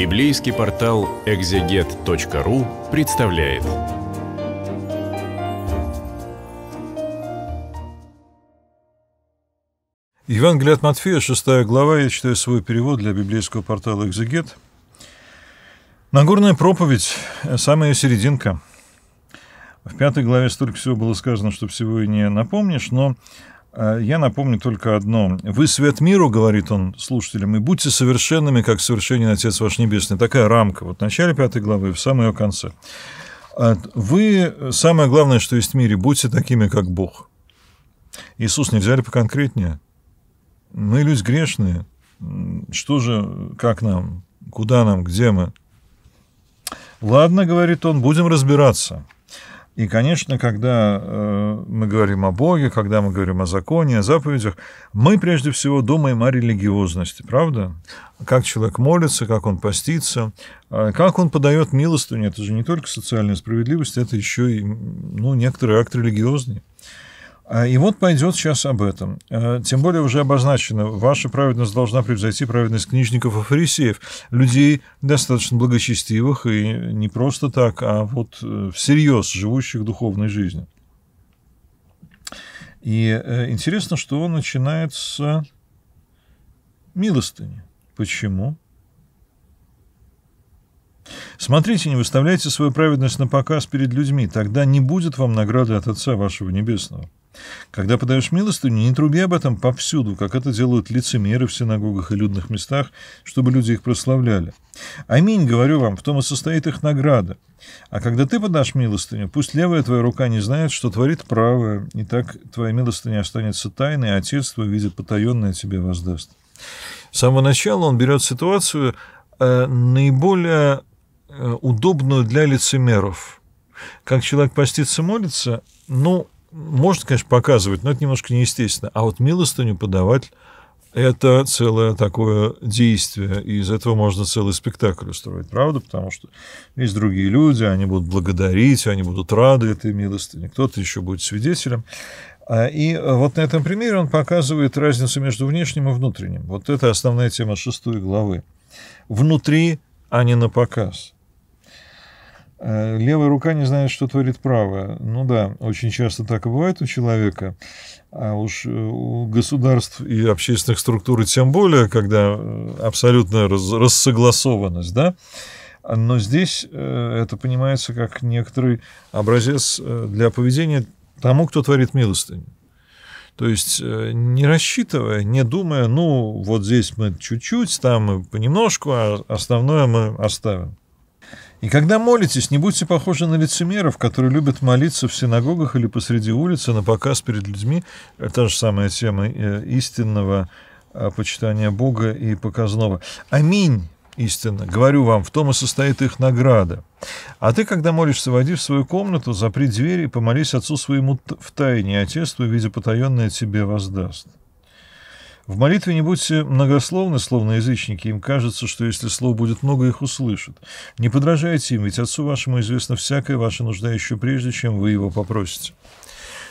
Библейский портал экзегет.ру представляет. Евангелие от Матфея, 6 глава, я читаю свой перевод для библейского портала «Экзегет». Нагорная проповедь, самая серединка. В пятой главе столько всего было сказано, что всего и не напомнишь, но а, я напомню только одно. «Вы свет миру», — говорит он слушателям, — «и будьте совершенными, как совершенен Отец ваш Небесный». Такая рамка вот в начале пятой главы и в самом ее конце. А, Вы, самое главное, что есть в мире, будьте такими, как Бог. Иисус, нельзя ли поконкретнее? Мы люди грешные. Что же, как нам, куда нам, где мы? Ладно, говорит он, будем разбираться. И, конечно, когда э, мы говорим о Боге, когда мы говорим о законе, о заповедях, мы прежде всего думаем о религиозности, правда? Как человек молится, как он постится, э, как он подает милостыню. Это же не только социальная справедливость, это еще и ну, некоторый акт религиозный. А, и вот пойдет сейчас об этом. А, тем более уже обозначено, ваша праведность должна превзойти праведность книжников и фарисеев, людей достаточно благочестивых и не просто так, а вот э, всерьез живущих духовной жизнью. И э, интересно, что он начинает с милостыни. Почему? Смотрите, не выставляйте свою праведность на показ перед людьми, тогда не будет вам награды от Отца вашего Небесного. Когда подаешь милостыню, не труби об этом повсюду, как это делают лицемеры в синагогах и людных местах, чтобы люди их прославляли. Аминь, говорю вам, в том и состоит их награда. А когда ты подашь милостыню, пусть левая твоя рука не знает, что творит правая, и так твоя милостыня останется тайной, а отец твой, видя потаенное, тебе воздаст. С самого начала он берет ситуацию э, наиболее э, удобную для лицемеров. Как человек постится молится, ну, можно, конечно, показывать, но это немножко неестественно. А вот милостыню подавать – это целое такое действие, и из этого можно целый спектакль устроить, правда? Потому что есть другие люди, они будут благодарить, они будут рады этой милостыне, кто-то еще будет свидетелем. А, и вот на этом примере он показывает разницу между внешним и внутренним. Вот это основная тема шестой главы. Внутри, а не на показ – Э, левая рука не знает, что творит правая. Ну да, очень часто так и бывает у человека. А уж э, у государств и общественных структур тем более, когда э, абсолютная раз, рассогласованность, да? Но здесь это понимается как некоторый образец для поведения тому, кто творит милостыню. То есть не рассчитывая, не думая, ну, вот здесь мы чуть-чуть, там мы понемножку, а основное мы оставим. И когда молитесь, не будьте похожи на лицемеров, которые любят молиться в синагогах или посреди улицы на показ перед людьми. Э, та же самая тема э, истинного э, почитания Бога и показного. Аминь, истинно. Говорю вам, в том и состоит их награда. А ты, когда молишься, войди в свою комнату, запри двери и помолись отцу своему в тайне, отец твой, видя потаенное, тебе воздаст. В молитве не будьте многословны, словно язычники, им кажется, что если слов будет много, их услышат. Не подражайте им, ведь Отцу вашему известно всякое, ваша нужда еще прежде, чем вы его попросите.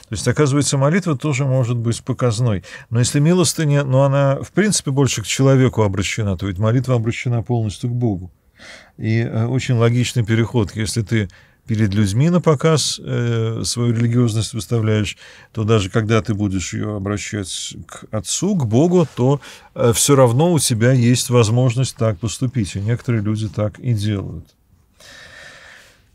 То есть, оказывается, молитва тоже может быть показной. Но если милостыня, но она, в принципе, больше к человеку обращена, то ведь молитва обращена полностью к Богу. И э, очень логичный переход, если ты перед людьми на показ э, свою религиозность выставляешь, то даже когда ты будешь ее обращать к Отцу, к Богу, то э, все равно у тебя есть возможность так поступить. И некоторые люди так и делают.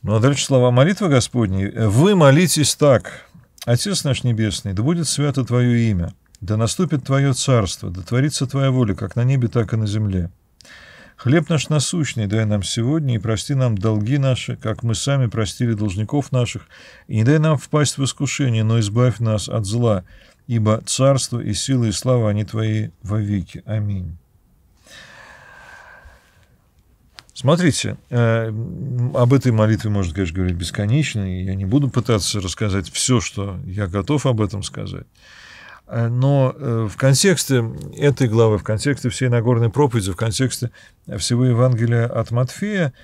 Ну а дальше слова молитвы Господней. «Вы молитесь так, Отец наш Небесный, да будет свято Твое имя, да наступит Твое Царство, да творится Твоя воля, как на небе, так и на земле». Хлеб наш насущный дай нам сегодня, и прости нам долги наши, как мы сами простили должников наших, и не дай нам впасть в искушение, но избавь нас от зла, ибо царство и сила и слава они Твои вовеки. Аминь. Смотрите, э, об этой молитве можно, конечно, говорить бесконечно, и я не буду пытаться рассказать все, что я готов об этом сказать. Э, но э, в контексте этой главы, в контексте всей Нагорной проповеди, в контексте всего Евангелия от Матфея,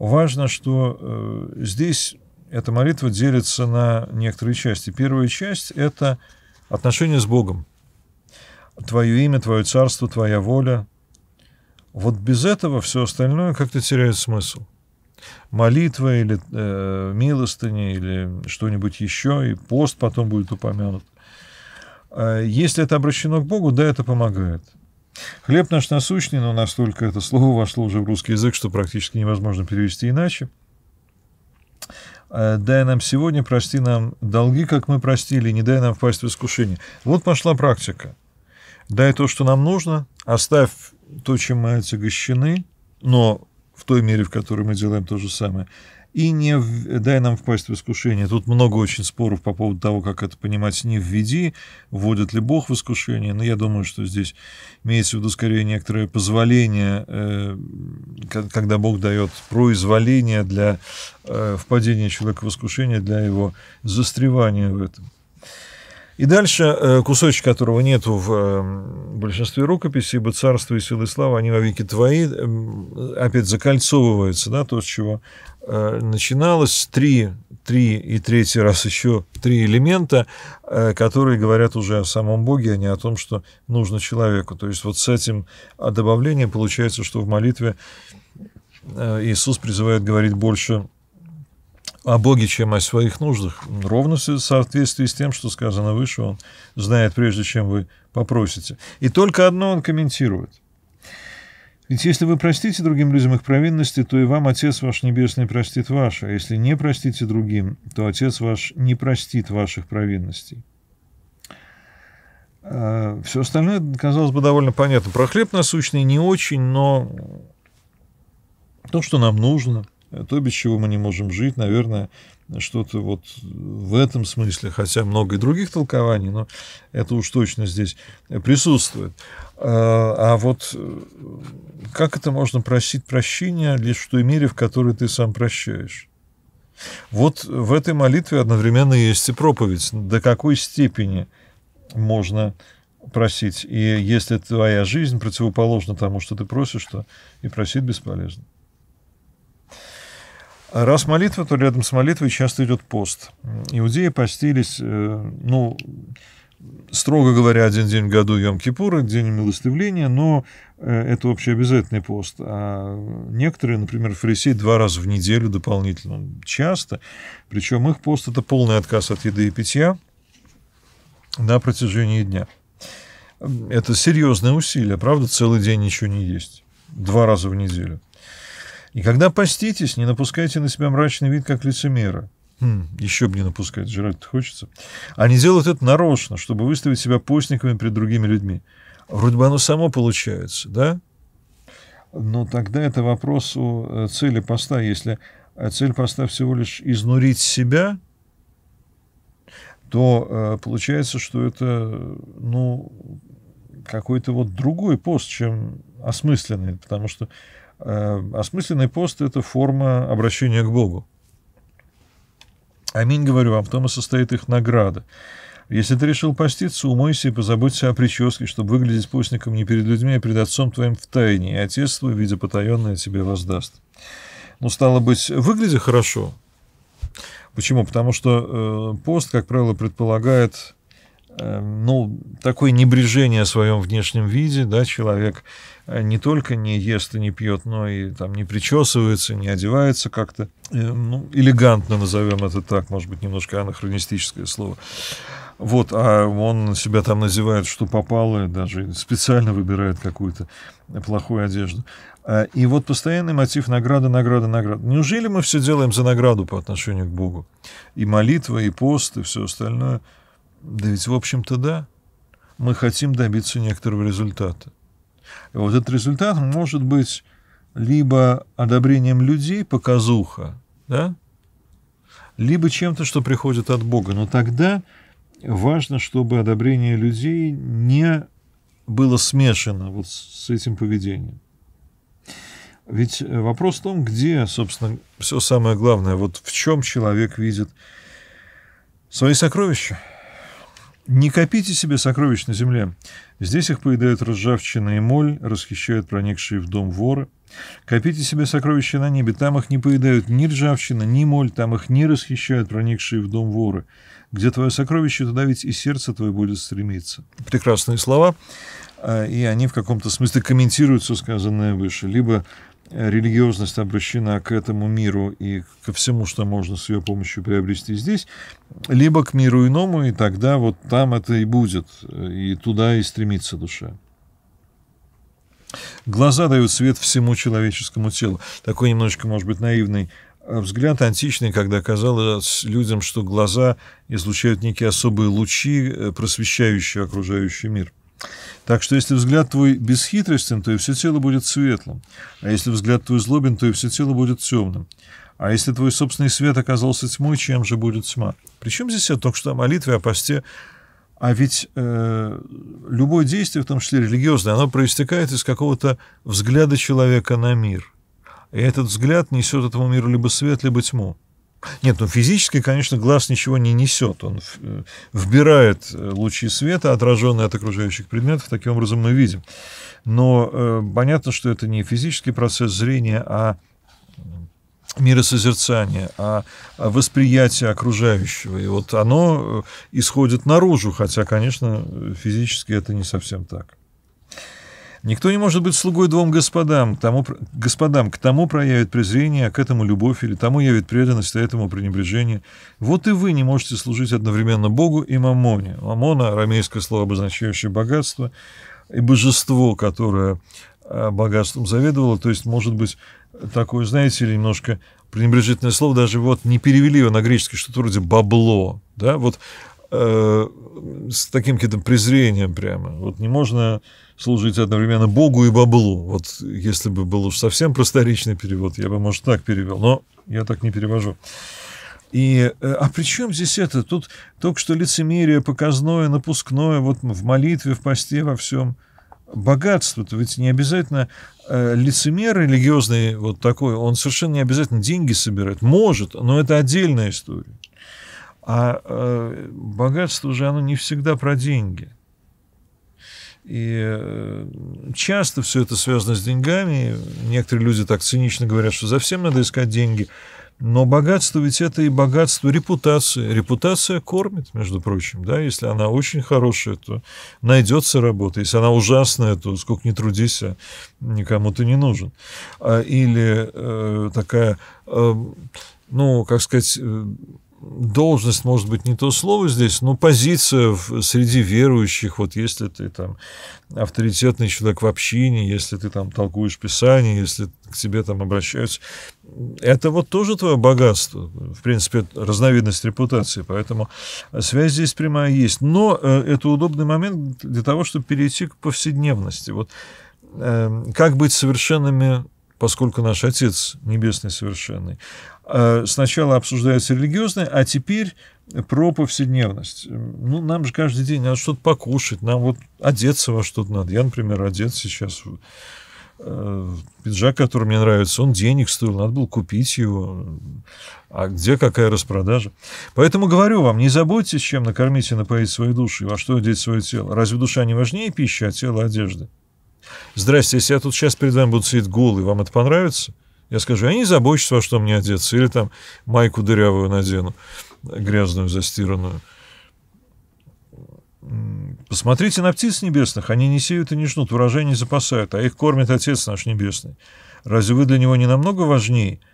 важно, что э, здесь эта молитва делится на некоторые части. Первая часть – это отношение с Богом. Твое имя, твое царство, твоя воля. Вот без этого все остальное как-то теряет смысл. Молитва или э, милостыня или что-нибудь еще, и пост потом будет упомянут. Э, если это обращено к Богу, да, это помогает. Хлеб наш насущный, но настолько это слово вошло уже в русский язык, что практически невозможно перевести иначе. Э, «Дай нам сегодня, прости нам долги, как мы простили, не дай нам впасть в искушение». Вот пошла практика. Дай то, что нам нужно, оставь то, чем мы отягощены, но в той мере, в которой мы делаем то же самое – и не в... дай нам впасть в искушение. Тут много очень споров по поводу того, как это понимать «не введи», вводит ли Бог в искушение, но я думаю, что здесь имеется в виду скорее некоторое позволение, э, когда Бог дает произволение для э, впадения человека в искушение, для его застревания в этом. И дальше э, кусочек, которого нет в эм, большинстве рукописей, «Ибо царство и силы и слава, они во веки твои», эм, опять закольцовываются, да, то, с чего э, начиналось. Три, три и третий раз еще три элемента, э, которые говорят уже о самом Боге, а не о том, что нужно человеку. То есть вот с этим а, добавлением получается, что в молитве Иисус призывает говорить больше о Боге, чем о своих нуждах. Ровно в соответствии с тем, что сказано выше, он знает, прежде чем вы попросите. И только одно он комментирует. Ведь если вы простите другим людям их провинности, то и вам Отец ваш Небесный простит ваше, а если не простите другим, то Отец ваш не простит ваших провинностей. А, Все остальное, казалось бы, довольно понятно. Про хлеб насущный не очень, но то, что нам нужно, то, без чего мы не можем жить, наверное, что-то вот в этом смысле, хотя много и других толкований, но это уж точно здесь присутствует. А, а вот э, как это можно просить прощения лишь в той мере, в которой ты сам прощаешь? Вот в этой молитве одновременно есть и проповедь, до какой степени можно просить. И если твоя жизнь противоположна тому, что ты просишь, то и просить бесполезно. Раз молитва, то рядом с молитвой часто идет пост. Иудеи постились, э, ну, строго говоря, один день в году йом кипура, день милостивления, но э, это общеобязательный пост. А некоторые, например, фарисеи два раза в неделю дополнительно, часто. Причем их пост – это полный отказ от еды и питья на протяжении дня. Это серьезные усилия, правда, целый день ничего не есть. Два раза в неделю – и когда поститесь, не напускайте на себя мрачный вид, как лицемера. Хм, еще бы не напускать, жрать-то хочется. Они а делают это нарочно, чтобы выставить себя постниками перед другими людьми. Вроде бы оно само получается, да? Но тогда это вопрос о э, цели поста. Если э, цель поста всего лишь изнурить себя, то э, получается, что это, ну, какой-то вот другой пост, чем осмысленный, потому что Э, осмысленный пост — это форма обращения к Богу. Аминь, говорю вам, в том и состоит их награда. Если ты решил поститься, умойся и позаботься о прическе, чтобы выглядеть постником не перед людьми, а перед отцом твоим в тайне, и отец твой, видя потаенное, тебе воздаст. Ну, стало быть, выгляди хорошо. Почему? Потому что э, пост, как правило, предполагает Эм, ну, такое небрежение о своем внешнем виде, да, человек э, не только не ест и не пьет, но и там не причесывается, не одевается как-то, эм, ну, элегантно назовем это так, может быть, немножко анахронистическое слово. Вот, а он себя там называет, что попало, даже специально выбирает какую-то плохую одежду. Э, и вот постоянный мотив награда, награда, награда. Неужели мы все делаем за награду по отношению к Богу? И молитва, и пост, и все остальное – да ведь, в общем-то, да. Мы хотим добиться некоторого результата. И вот этот результат может быть либо одобрением людей, показуха, да, либо чем-то, что приходит от Бога. Но тогда важно, чтобы одобрение людей не было смешано вот с этим поведением. Ведь э, вопрос в том, где, собственно, все самое главное, вот в чем человек видит свои сокровища. Не копите себе сокровищ на земле. Здесь их поедают ржавчина и моль, расхищают проникшие в дом воры. Копите себе сокровища на небе. Там их не поедают ни ржавчина, ни моль, там их не расхищают проникшие в дом воры. Где твое сокровище, туда ведь и сердце твое будет стремиться. Прекрасные слова. А, и они в каком-то смысле комментируют все сказанное выше. Либо религиозность обращена к этому миру и ко всему, что можно с ее помощью приобрести здесь, либо к миру иному, и тогда вот там это и будет, и туда и стремится душа. Глаза дают свет всему человеческому телу. Такой немножечко, может быть, наивный э, взгляд античный, когда казалось людям, что глаза излучают некие особые лучи, э, просвещающие окружающий мир – так что если взгляд твой бесхитростен, то и все тело будет светлым, а если взгляд твой злобен, то и все тело будет темным. А если твой собственный свет оказался тьмой, чем же будет тьма? Причем здесь я только что о молитве, о посте. А ведь э, любое действие, в том числе религиозное, оно проистекает из какого-то взгляда человека на мир. И этот взгляд несет этому миру либо свет, либо тьму. Нет, ну физически, конечно, глаз ничего не несет. Он э, вбирает э, лучи света, отраженные от окружающих предметов. Таким образом мы видим. Но э, понятно, что это не физический процесс зрения, а миросозерцание, а, а восприятие окружающего. И вот оно э, исходит наружу, хотя, конечно, физически это не совсем так. Никто не может быть слугой двум господам, тому, господам к тому проявит презрение, а к этому любовь, или тому явит преданность, а этому пренебрежение. Вот и вы не можете служить одновременно Богу и Мамоне. Мамона – арамейское слово, обозначающее богатство, и божество, которое э, богатством заведовало, то есть, может быть, такое, знаете, или немножко пренебрежительное слово, даже вот не перевели его на греческий, что-то вроде «бабло», да, вот Э, с таким каким-то презрением прямо. Вот не можно служить одновременно Богу и баблу. Вот если бы был уж совсем просторичный перевод, я бы, может, так перевел, но я так не перевожу. И, э, а при чем здесь это? Тут только что лицемерие показное, напускное, вот в молитве, в посте, во всем. Богатство-то ведь не обязательно э, лицемер религиозный вот такой, он совершенно не обязательно деньги собирает. Может, но это отдельная история. А э, богатство же, оно не всегда про деньги. И э, часто все это связано с деньгами. Некоторые люди так цинично говорят, что за всем надо искать деньги. Но богатство ведь это и богатство репутации. Репутация кормит, между прочим. Да? Если она очень хорошая, то найдется работа. Если она ужасная, то сколько ни трудись, а никому ты не нужен. А, или э, такая, э, ну, как сказать, э, должность, может быть, не то слово здесь, но позиция в, среди верующих, вот если ты там авторитетный человек в общине, если ты там толкуешь Писание, если к тебе там обращаются, это вот тоже твое богатство, в принципе, разновидность репутации, поэтому связь здесь прямая есть. Но э, это удобный момент для того, чтобы перейти к повседневности. Вот эм, как быть совершенными поскольку наш Отец Небесный Совершенный. А сначала обсуждается религиозное, а теперь про повседневность. Ну, нам же каждый день надо что-то покушать, нам вот одеться во что-то надо. Я, например, одет сейчас э, пиджак, который мне нравится, он денег стоил, надо было купить его. А где какая распродажа? Поэтому говорю вам, не забудьтесь, чем накормить и напоить свои души, во что одеть свое тело. Разве душа не важнее пищи, а тело – одежды? здрасте, если я тут сейчас перед вами буду сидеть голый, вам это понравится? Я скажу, я не забочусь, во что мне одеться, или там майку дырявую надену, грязную, застиранную. Посмотрите на птиц небесных, они не сеют и не жнут, урожай не запасают, а их кормит Отец наш Небесный. Разве вы для него не намного важнее –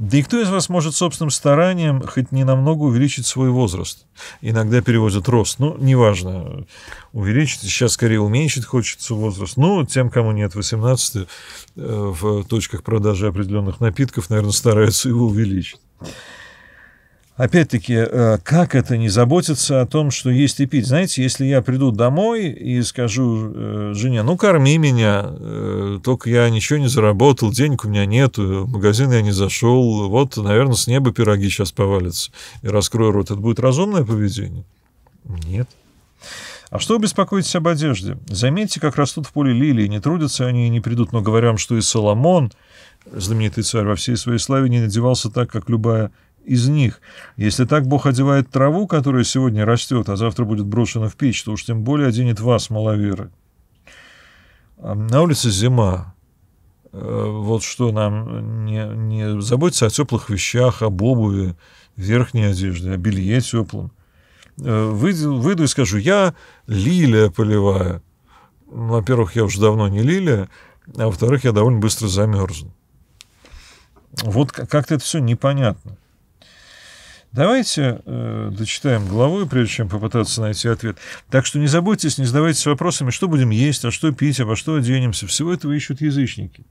да и кто из вас может собственным старанием хоть ненамного увеличить свой возраст? Иногда переводят рост, ну, неважно, увеличить, сейчас скорее уменьшить хочется возраст. Ну, тем, кому нет 18, э, в точках продажи определенных напитков, наверное, стараются его увеличить опять-таки, э, как это не заботиться о том, что есть и пить? Знаете, если я приду домой и скажу э, жене, ну, корми меня, э, только я ничего не заработал, денег у меня нет, в магазин я не зашел, вот, наверное, с неба пироги сейчас повалятся, и раскрою рот. Это будет разумное поведение? Нет. А что вы беспокоитесь об одежде? Заметьте, как растут в поле лилии, не трудятся они и не придут. Но говоря что и Соломон, знаменитый царь во всей своей славе, не надевался так, как любая из них. Если так Бог одевает траву, которая сегодня растет, а завтра будет брошена в печь, то уж тем более оденет вас, маловеры. А, на улице зима. Э, вот что нам не, не заботиться о теплых вещах, об обуви, верхней одежде, о белье теплом. Э, выйду, выйду и скажу, я лилия полевая. Ну, во-первых, я уже давно не лилия, а во-вторых, я довольно быстро замерзну. Вот как-то это все непонятно. Давайте э, дочитаем главу, прежде чем попытаться найти ответ. Так что не заботьтесь, не задавайтесь вопросами, что будем есть, а что пить, а во что оденемся. Всего этого ищут язычники.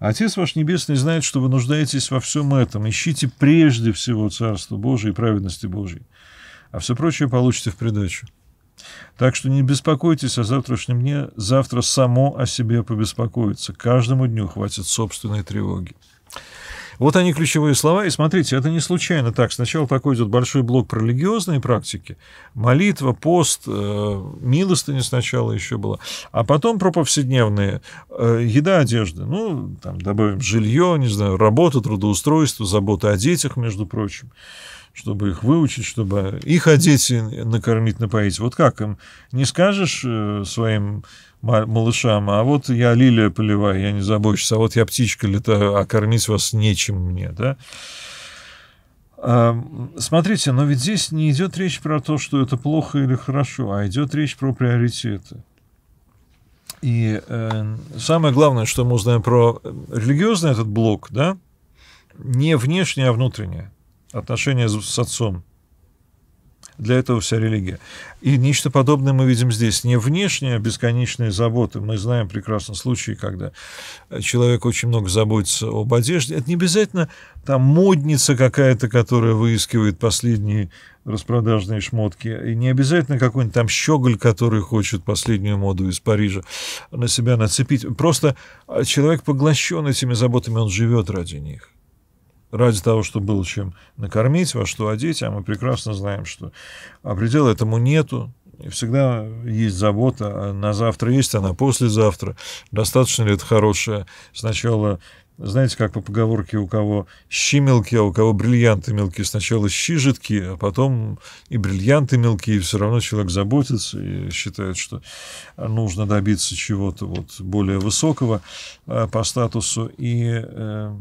Отец ваш Небесный знает, что вы нуждаетесь во всем этом. Ищите прежде всего Царство Божие и праведности Божьей. А все прочее получите в придачу. Так что не беспокойтесь о завтрашнем дне, завтра само о себе побеспокоится. Каждому дню хватит собственной тревоги. Вот они ключевые слова, и смотрите, это не случайно так. Сначала такой идет большой блок про религиозные практики, молитва, пост, э, милостыня сначала еще была, а потом про повседневные, э, еда, одежда, ну, там добавим жилье, не знаю, работа, трудоустройство, забота о детях, между прочим чтобы их выучить, чтобы их одеть и накормить, напоить. Вот как им? Не скажешь э, своим малышам, а вот я лилия поливаю, я не забочусь, а вот я птичка летаю, а кормить вас нечем мне, да? Смотрите, но ведь здесь не идет речь про то, что это плохо или хорошо, а идет речь про приоритеты. И э, самое главное, что мы узнаем про э, религиозный этот блок, да, не внешнее, а внутреннее отношение с отцом, для этого вся религия. И нечто подобное мы видим здесь. Не внешняя бесконечные заботы. Мы знаем прекрасно случаи, когда человек очень много заботится об одежде. Это не обязательно там модница какая-то, которая выискивает последние распродажные шмотки. И не обязательно какой-нибудь там щеголь, который хочет последнюю моду из Парижа на себя нацепить. Просто а, человек поглощен этими заботами, он живет ради них ради того, чтобы было чем накормить, во что одеть, а мы прекрасно знаем, что а предела этому нету, и всегда есть забота, а на завтра есть, а на послезавтра. Достаточно ли это хорошее? Сначала, знаете, как по поговорке, у кого щи мелкие, а у кого бриллианты мелкие. Сначала щи жидкие, а потом и бриллианты мелкие. и Все равно человек заботится и считает, что нужно добиться чего-то вот более высокого э, по статусу. И э,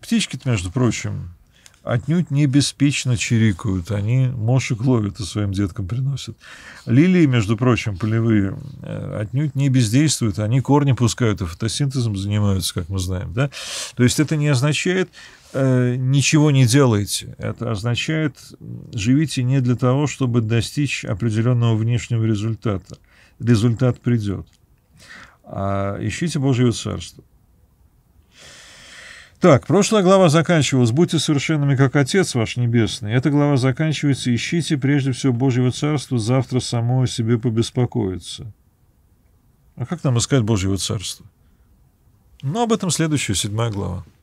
Птички-то, между прочим, отнюдь не беспечно чирикают. Они мошек ловят и своим деткам приносят. Лилии, между прочим, полевые, э, отнюдь не бездействуют. Они корни пускают и фотосинтезом занимаются, как мы знаем. Да? То есть это не означает э, ничего не делайте. Это означает, живите не для того, чтобы достичь определенного внешнего результата. Результат придет. А ищите Божье Царство. Так, прошлая глава заканчивалась «Будьте совершенными, как Отец ваш Небесный». Эта глава заканчивается «Ищите прежде всего Божьего Царства, завтра само о себе побеспокоиться». А как нам искать Божьего Царства? Но ну, об этом следующая седьмая глава.